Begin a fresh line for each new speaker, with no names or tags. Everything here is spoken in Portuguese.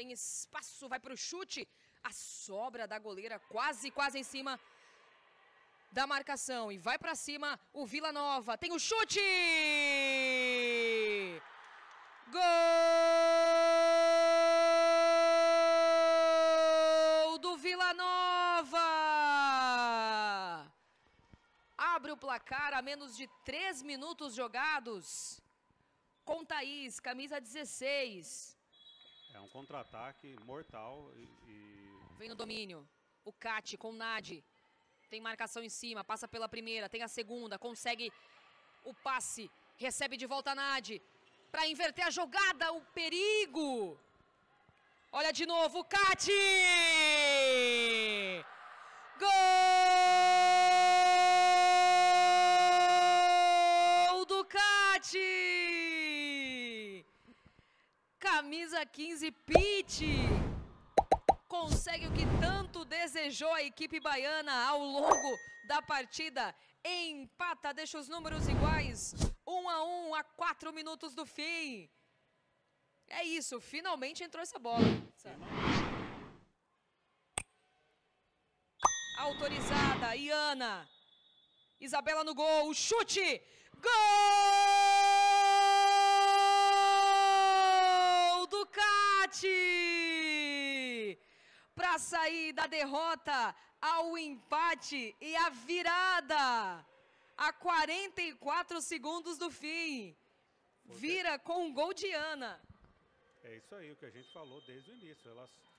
tem espaço, vai para o chute. A sobra da goleira quase, quase em cima da marcação. E vai para cima o Vila Nova. Tem o chute! Gol do Vila Nova! Abre o placar a menos de três minutos jogados. Com Thaís, camisa 16. É um contra-ataque mortal e, e... Vem no domínio. O Cate com o Nadi. Tem marcação em cima, passa pela primeira, tem a segunda, consegue o passe, recebe de volta a Nadi. Para inverter a jogada, o perigo. Olha de novo, Cate! camisa 15, Pete. Consegue o que tanto desejou a equipe baiana ao longo da partida. Empata, deixa os números iguais. 1 um a 1 um, a 4 minutos do fim. É isso, finalmente entrou essa bola. Autorizada, Iana. Isabela no gol, chute. Gol! sair da derrota ao empate e a virada a 44 segundos do fim. Vira com um gol de Ana. É isso aí, o que a gente falou desde o início. Ela